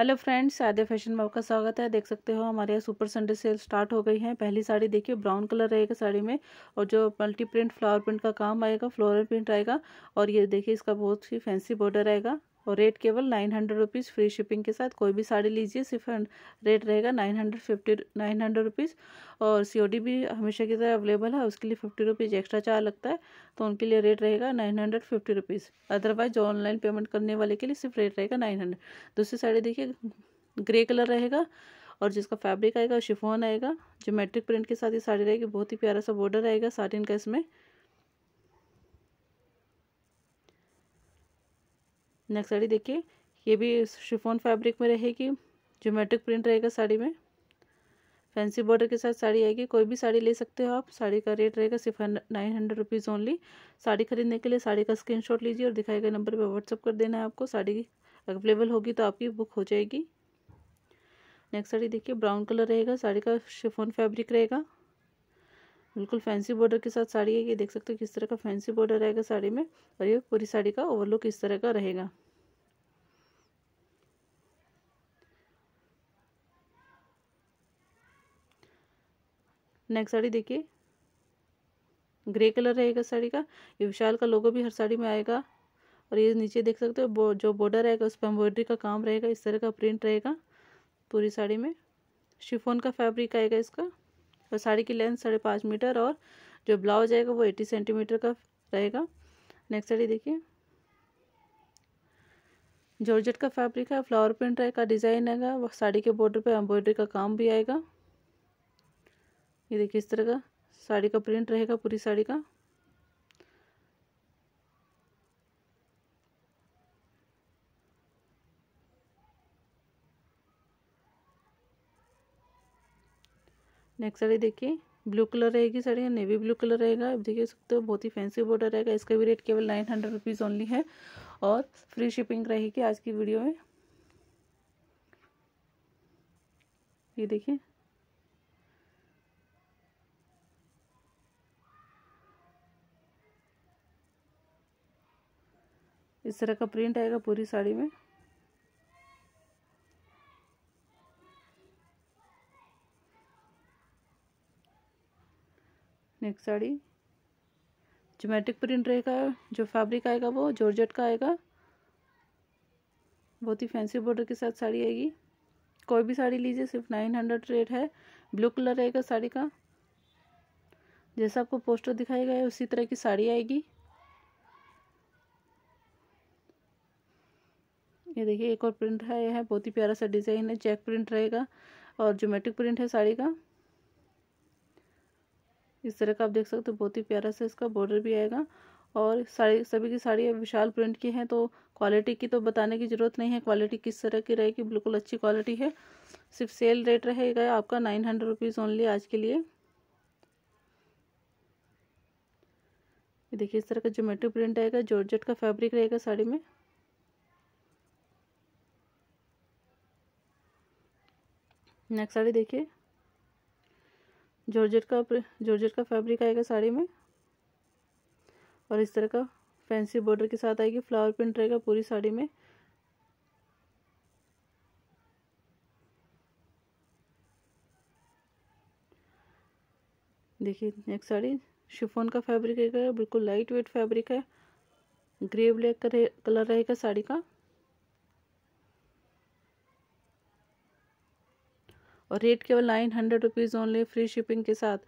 hello friends आदे fashion में आपका स्वागत है देख सकते हो हमारे यहाँ सुपर संडे सेल स्टार्ट हो गई है पहली साड़ी देखिए ब्राउन कलर रहेगा साड़ी में और जो मल्टी प्रिंट फ्लावर प्रिंट का काम आएगा फ्लोरल प्रिंट आएगा और ये देखिए इसका बहुत ही फैंसी बॉर्डर आएगा और रेट केवल nine hundred rupees free shipping के साथ कोई भी साड़ी लीजिए सिर्फ रेट रहेगा nine hundred fifty nine hundred rupees और सी भी हमेशा की तरह अवेलेबल है उसके लिए फिफ्टी रुपीज़ एक्स्ट्रा चार्ज लगता है तो उनके लिए रेट रहेगा nine hundred fifty rupees otherwise जो ऑनलाइन पेमेंट करने वाले के लिए सिर्फ रेट रहेगा नाइन हंड्रेड दूसरी साड़ी देखिए ग्रे कलर रहेगा और जिसका फैब्रिक आएगा शिफोन आएगा जो मेट्रिक प्रिंट के साथ ये साड़ी रहेगी बहुत ही प्यारा सा बॉर्डर रहेगा साटिन का इसमें नेक्स्ट साड़ी देखिए ये भी शिफोन फैब्रिक में रहेगी जोमेट्रिक प्रिंट रहेगा साड़ी में फैंसी बॉर्डर के साथ साड़ी आएगी कोई भी साड़ी ले सकते हो आप साड़ी का रेट रहेगा सिर्फ nine hundred rupees only sari खरीदने के लिए साड़ी का स्क्रीनशॉट लीजिए और दिखाए गए नंबर पर व्हाट्सअप कर देना है आपको साड़ी अवेलेबल होगी तो आपकी बुक हो जाएगी नेक्स्ट साड़ी देखिए ब्राउन कलर रहेगा साड़ी का शिफोन फैब्रिक रहेगा बिल्कुल फैंसी बॉर्डर के साथ साड़ी है ये देख सकते हो किस तरह का फैंसी बॉर्डर रहेगा साड़ी में और ये पूरी साड़ी का ओवरलुक इस तरह का रहेगा नेक्स्ट साड़ी देखिए ग्रे कलर रहेगा साड़ी का ये विशाल का लोगो भी हर साड़ी में आएगा और ये नीचे देख सकते हो जो बॉर्डर रहेगा उस पर एम्ब्रॉयडरी का काम रहेगा इस तरह का प्रिंट रहेगा पूरी साड़ी में शिफोन का फैब्रिक आएगा इसका और साड़ी की लेंथ साढ़े पाँच मीटर और जो ब्लाउज आएगा वो एट्टी सेंटीमीटर का रहेगा नेक्स्ट साड़ी देखिए जॉर्जेट का फैब्रिक है फ्लावर प्रिंट रहेगा डिज़ाइन आएगा साड़ी के बॉर्डर पर एम्ब्रॉयडरी का काम भी आएगा ये देखिए इस तरह का साड़ी का प्रिंट रहेगा पूरी साड़ी का नेक्स्ट साड़ी देखिए ब्लू कलर रहेगी साड़ी नेवी ब्लू कलर रहेगा अब देखिए सकते हो बहुत ही फैंसी बॉर्डर रहेगा इसका भी रेट केवल नाइन हंड्रेड रुपीज़ ओनली है और फ्री शिपिंग रहेगी आज की वीडियो में ये देखिए इस तरह का प्रिंट आएगा पूरी साड़ी में नेक्स्ट साड़ी जोमेट्रिक प्रिंट रहेगा जो फैब्रिक आएगा वो जॉर्जेट का आएगा बहुत ही फैंसी बॉर्डर के साथ साड़ी आएगी कोई भी साड़ी लीजिए सिर्फ नाइन हंड्रेड रेट है ब्लू कलर रहेगा साड़ी का जैसा आपको पोस्टर दिखाया गया है उसी तरह की साड़ी आएगी ये देखिए एक और प्रिंट है यह बहुत ही प्यारा सा डिज़ाइन है चेक प्रिंट रहेगा और जोमेट्रिक प्रिंट है साड़ी का इस तरह का आप देख सकते हो बहुत ही प्यारा सा इसका बॉर्डर भी आएगा और साड़ी सभी की साड़ी विशाल प्रिंट की है तो क्वालिटी की तो बताने की ज़रूरत नहीं है क्वालिटी किस तरह की रहेगी बिल्कुल अच्छी क्वालिटी है सिर्फ सेल रेट रहेगा आपका नाइन हंड्रेड रुपीज़ ओनली आज के लिए देखिए इस तरह का जोमेट्रिक प्रिंट आएगा जॉर्जेट का फैब्रिक रहेगा साड़ी में नेक्स्ट साड़ी देखिए जॉर्जेट का जॉर्जेट का फैब्रिक आएगा साड़ी में और इस तरह का फैंसी बॉर्डर के साथ आएगी फ्लावर प्रिंट रहेगा पूरी साड़ी में देखिए नेक्स्ट साड़ी शिफोन का फैब्रिक रहेगा बिल्कुल लाइट वेट फैब्रिक है ग्रे ब्लैक का कलर रहेगा साड़ी का और रेट केवल nine hundred rupees only free shipping के साथ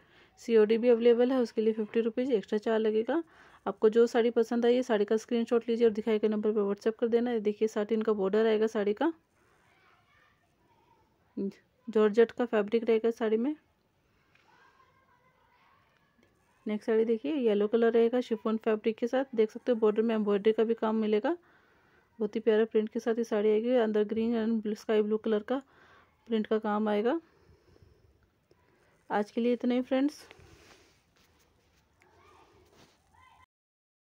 सीओडी भी अवेलेबल है उसके लिए फिफ्टी रुपीज़ एक्स्ट्रा चार्ज लगेगा आपको जो साड़ी पसंद आई है साड़ी का स्क्रीन लीजिए और दिखाई के नंबर पर व्हाट्सएप कर देना देखिए साटिन इनका बॉर्डर आएगा साड़ी का जॉर्जट का फैब्रिक रहेगा साड़ी में नेक्स्ट साड़ी देखिए येलो कलर रहेगा शिफोन फैब्रिक के साथ देख सकते हो बॉर्डर में एम्ब्रॉयडरी का भी काम मिलेगा बहुत ही प्यारा प्रिंट के साथ ये साड़ी आएगी अंदर green and sky blue colour का प्रिंट का काम आएगा आज के लिए इतना ही फ्रेंड्स